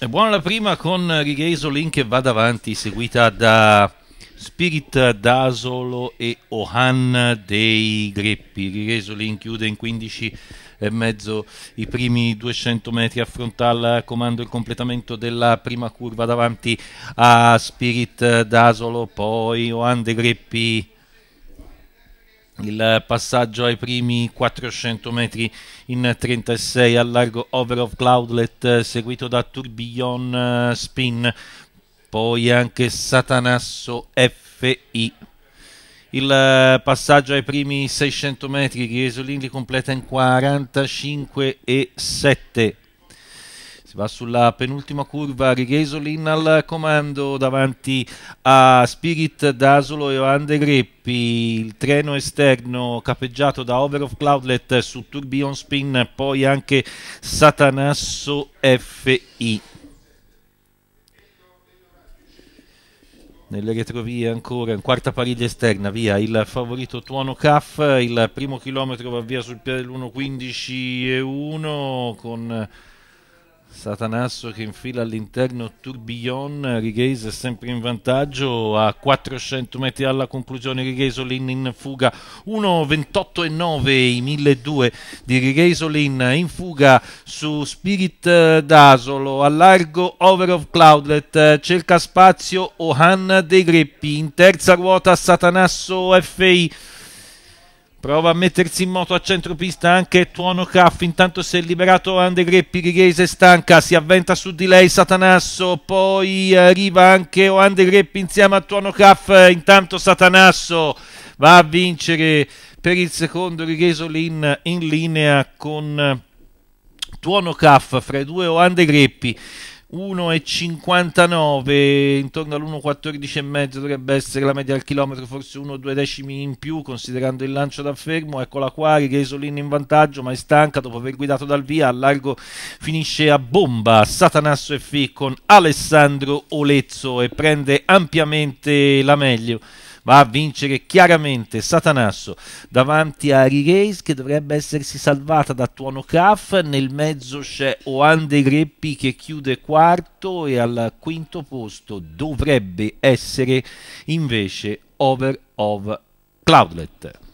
È buona la prima con Righeso Link che va davanti, seguita da Spirit Dasolo e Ohan dei Greppi. Righeso Link chiude in 15 e mezzo i primi 200 metri a frontal comando il completamento della prima curva davanti a Spirit Dasolo, poi Ohan dei Greppi il passaggio ai primi 400 metri in 36 al largo over of Cloudlet seguito da Tourbillon eh, Spin poi anche Satanasso FI il eh, passaggio ai primi 600 metri Riesolini completa in 45 e 7 si va sulla penultima curva, Righesolin al comando davanti a Spirit Dasolo e Van De Greppi. Il treno esterno capeggiato da Over of Cloudlet su Turbion Spin, poi anche Satanasso FI. nelle retrovie ancora in quarta pariglia esterna via il favorito Tuono Caff il primo chilometro va via sul piede dell'1.15 e 1 con Satanasso che infila all'interno Tourbillon, Righese sempre in vantaggio a 400 metri dalla conclusione Righesolin in fuga 1.28 e 9 i 1.200 di Righesolin in fuga su Spirit eh, Dasolo a largo Over of Cloudlet eh, cerca spazio Ohan De Greppi in terza ruota Satanasso FI Prova a mettersi in moto a centropista anche Tuono Caff, intanto si è liberato Andre Greppi, Righese stanca, si avventa su di lei Satanasso, poi arriva anche Andre insieme a Tuono Caff, intanto Satanasso va a vincere per il secondo Lin in linea con Tuono Caff fra i due Andegreppi. Greppi. 1,59 intorno all'1,14,5 dovrebbe essere la media al chilometro, forse 1-2 decimi in più considerando il lancio da fermo. Eccola qua, Righesolin in vantaggio, ma è stanca dopo aver guidato dal via. A largo finisce a bomba Satanasso F con Alessandro Olezzo e prende ampiamente la meglio va a vincere chiaramente Satanasso davanti a Rireis che dovrebbe essersi salvata da Tuono Caff, nel mezzo c'è Oan De Greppi che chiude quarto e al quinto posto dovrebbe essere invece Over of Cloudlet.